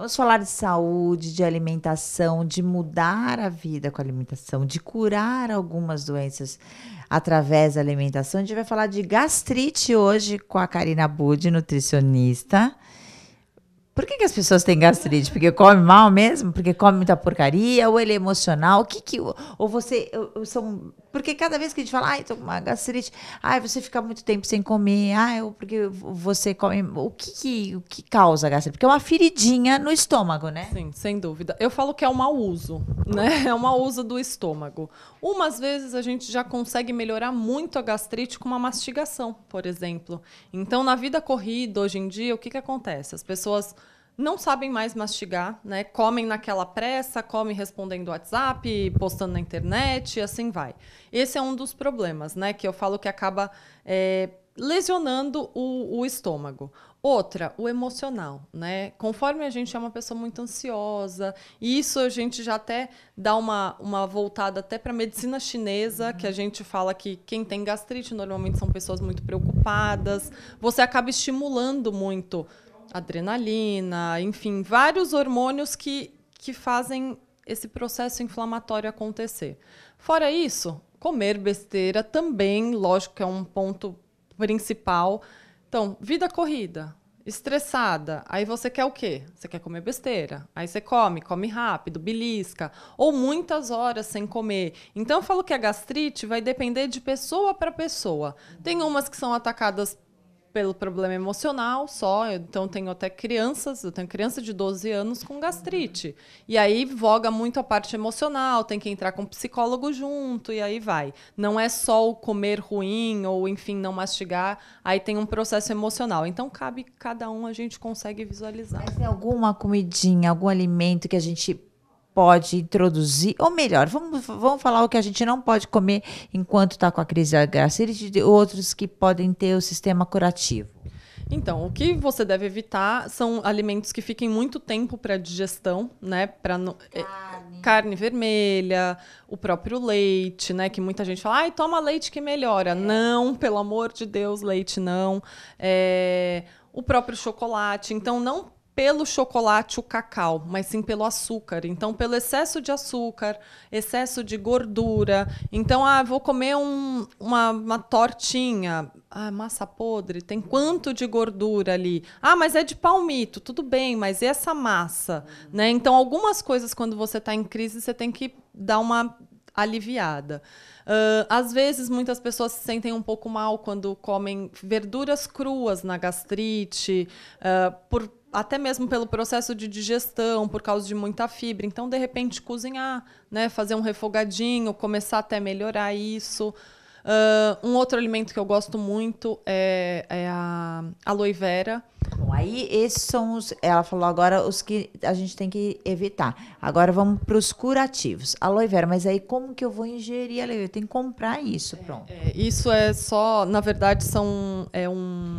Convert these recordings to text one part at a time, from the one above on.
Vamos falar de saúde, de alimentação, de mudar a vida com a alimentação, de curar algumas doenças através da alimentação. A gente vai falar de gastrite hoje com a Karina Bud, nutricionista. Por que, que as pessoas têm gastrite? Porque come mal mesmo? Porque come muita porcaria? Ou ele é emocional? O que que, ou você. Ou, são, porque cada vez que a gente fala, ai, tô com uma gastrite, ai, você fica muito tempo sem comer, ai, ou porque você come. O que, que, o que causa gastrite? Porque é uma feridinha no estômago, né? Sim, sem dúvida. Eu falo que é um mau uso, né? É um mau uso do estômago. Umas vezes a gente já consegue melhorar muito a gastrite com uma mastigação, por exemplo. Então, na vida corrida, hoje em dia, o que, que acontece? As pessoas não sabem mais mastigar, né? Comem naquela pressa, comem respondendo WhatsApp, postando na internet, e assim vai. Esse é um dos problemas, né? Que eu falo que acaba é, lesionando o, o estômago. Outra, o emocional, né? Conforme a gente é uma pessoa muito ansiosa, e isso a gente já até dá uma, uma voltada até para a medicina chinesa, uhum. que a gente fala que quem tem gastrite normalmente são pessoas muito preocupadas. Você acaba estimulando muito Adrenalina, enfim, vários hormônios que, que fazem esse processo inflamatório acontecer. Fora isso, comer besteira também, lógico que é um ponto principal. Então, vida corrida, estressada, aí você quer o quê? Você quer comer besteira. Aí você come, come rápido, belisca, ou muitas horas sem comer. Então eu falo que a gastrite vai depender de pessoa para pessoa. Tem umas que são atacadas pelo problema emocional só. Então, tenho até crianças, eu tenho criança de 12 anos com gastrite. E aí voga muito a parte emocional, tem que entrar com um psicólogo junto, e aí vai. Não é só o comer ruim ou, enfim, não mastigar, aí tem um processo emocional. Então, cabe cada um, a gente consegue visualizar. Mas é alguma comidinha, algum alimento que a gente pode introduzir, ou melhor, vamos, vamos falar o que a gente não pode comer enquanto está com a crise da gastrite e outros que podem ter o sistema curativo. Então, o que você deve evitar são alimentos que fiquem muito tempo para digestão, né? Para no... É, carne. carne. vermelha, o próprio leite, né? Que muita gente fala, ai, toma leite que melhora. É. Não, pelo amor de Deus, leite não. É... O próprio chocolate. Então, não pelo chocolate, o cacau, mas sim pelo açúcar. Então, pelo excesso de açúcar, excesso de gordura. Então, ah, vou comer um, uma, uma tortinha. Ah, massa podre, tem quanto de gordura ali? Ah, mas é de palmito, tudo bem, mas e essa massa? Uhum. Né? Então, algumas coisas, quando você está em crise, você tem que dar uma aliviada. Uh, às vezes, muitas pessoas se sentem um pouco mal quando comem verduras cruas na gastrite, uh, por até mesmo pelo processo de digestão, por causa de muita fibra. Então, de repente, cozinhar, né? fazer um refogadinho, começar até a melhorar isso. Uh, um outro alimento que eu gosto muito é, é a aloe vera. Bom, aí esses são os. Ela falou agora os que a gente tem que evitar. Agora vamos para os curativos. Aloe vera, mas aí como que eu vou ingerir aloe vera? Tem que comprar isso, é, pronto. É, é, isso é só, na verdade, são é um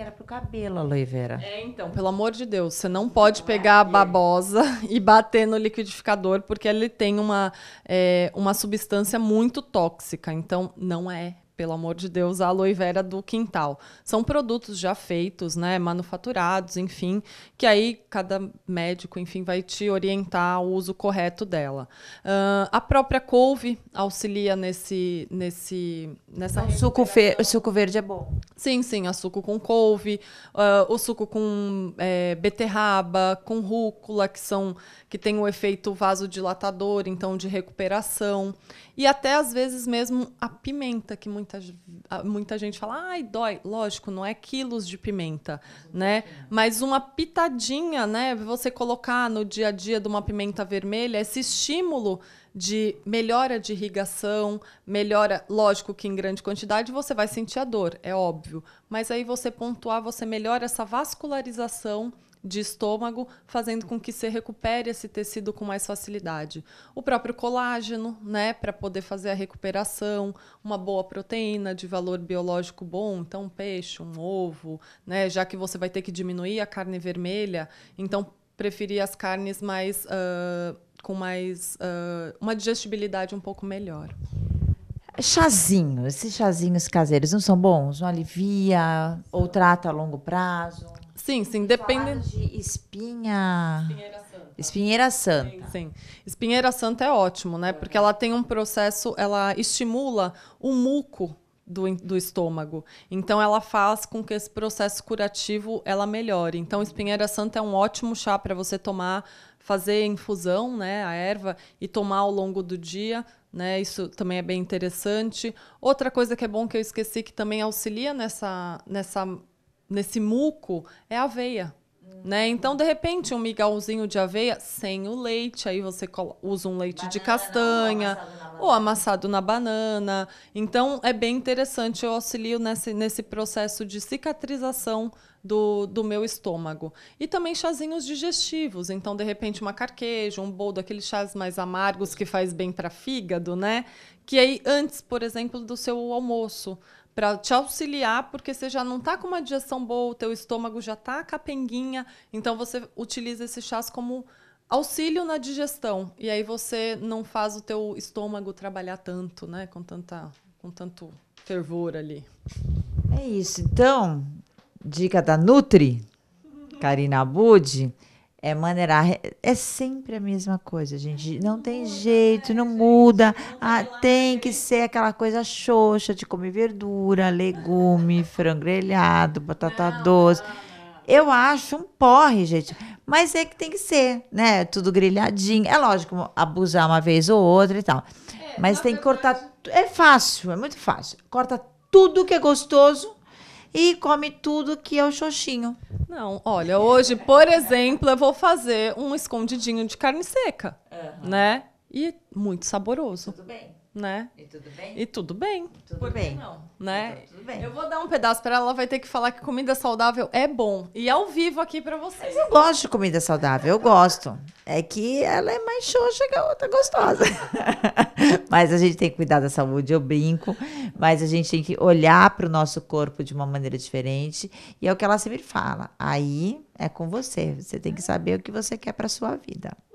que era pro cabelo a aloe vera. É, então, pelo amor de Deus, você não pode pegar a babosa e bater no liquidificador, porque ele tem uma, é, uma substância muito tóxica. Então, não é pelo amor de Deus, a aloe vera do quintal. São produtos já feitos, né, manufaturados, enfim, que aí cada médico, enfim, vai te orientar o uso correto dela. Uh, a própria couve auxilia nesse, nesse, nessa. O suco, suco verde é bom. Sim, sim, a suco com couve, uh, o suco com é, beterraba, com rúcula, que são que tem o efeito vasodilatador, então de recuperação, e até às vezes mesmo a pimenta que muito muita, muita gente fala, ai, dói. Lógico, não é quilos de pimenta, né? Mas uma pitadinha, né? Você colocar no dia a dia de uma pimenta vermelha, esse estímulo de melhora de irrigação, melhora, lógico que em grande quantidade você vai sentir a dor, é óbvio. Mas aí você pontuar, você melhora essa vascularização de estômago, fazendo com que se recupere esse tecido com mais facilidade. O próprio colágeno, né, para poder fazer a recuperação, uma boa proteína de valor biológico bom, então um peixe, um ovo, né, já que você vai ter que diminuir a carne vermelha, então preferir as carnes mais uh, com mais uh, uma digestibilidade um pouco melhor. Chazinho, esses chazinhos caseiros não são bons? Não alivia ou trata a longo prazo? Sim, sim, depende. De espinha. Espinheira Santa. Espinheira Santa. Sim, sim. Espinheira Santa é ótimo, né? Porque ela tem um processo, ela estimula o muco do, do, estômago. Então ela faz com que esse processo curativo ela melhore. Então espinheira santa é um ótimo chá para você tomar, fazer infusão, né, a erva e tomar ao longo do dia, né? Isso também é bem interessante. Outra coisa que é bom que eu esqueci que também auxilia nessa nessa nesse muco é aveia. Né? Então, de repente, um migalzinho de aveia sem o leite, aí você usa um leite banana, de castanha ou amassado, ou amassado na banana. Então, é bem interessante. Eu auxilio nesse, nesse processo de cicatrização do, do meu estômago. E também chazinhos digestivos. Então, de repente, uma carqueja, um boldo, aqueles chás mais amargos que faz bem para fígado, né? Que aí, antes, por exemplo, do seu almoço para te auxiliar, porque você já não está com uma digestão boa, o teu estômago já está capenguinha, então você utiliza esses chás como auxílio na digestão. E aí você não faz o teu estômago trabalhar tanto, né, com tanta com tanto fervor ali. É isso. Então, dica da Nutri, Karina Abud, é maneirar. É, é sempre a mesma coisa, gente. Não tem jeito, não muda. Ah, tem que ser aquela coisa xoxa de comer verdura, legume, frango grelhado, batata doce. Eu acho um porre, gente. Mas é que tem que ser, né? Tudo grelhadinho. É lógico, abusar uma vez ou outra e tal. É, Mas tem que cortar. É fácil, é muito fácil. Corta tudo que é gostoso e come tudo que é o xoxinho. Não, olha, hoje, por exemplo, eu vou fazer um escondidinho de carne seca, uhum. né? E muito saboroso. Tudo bem né? E tudo bem? E tudo bem. Tudo Por bem. não? Né? Então, tudo bem. Eu vou dar um pedaço para ela, ela vai ter que falar que comida saudável é bom. E ao vivo aqui para vocês. eu gosto de comida saudável, eu gosto. É que ela é mais xoxa que a outra gostosa. mas a gente tem que cuidar da saúde, eu brinco. Mas a gente tem que olhar para o nosso corpo de uma maneira diferente. E é o que ela sempre fala. Aí é com você. Você tem que saber o que você quer para sua vida.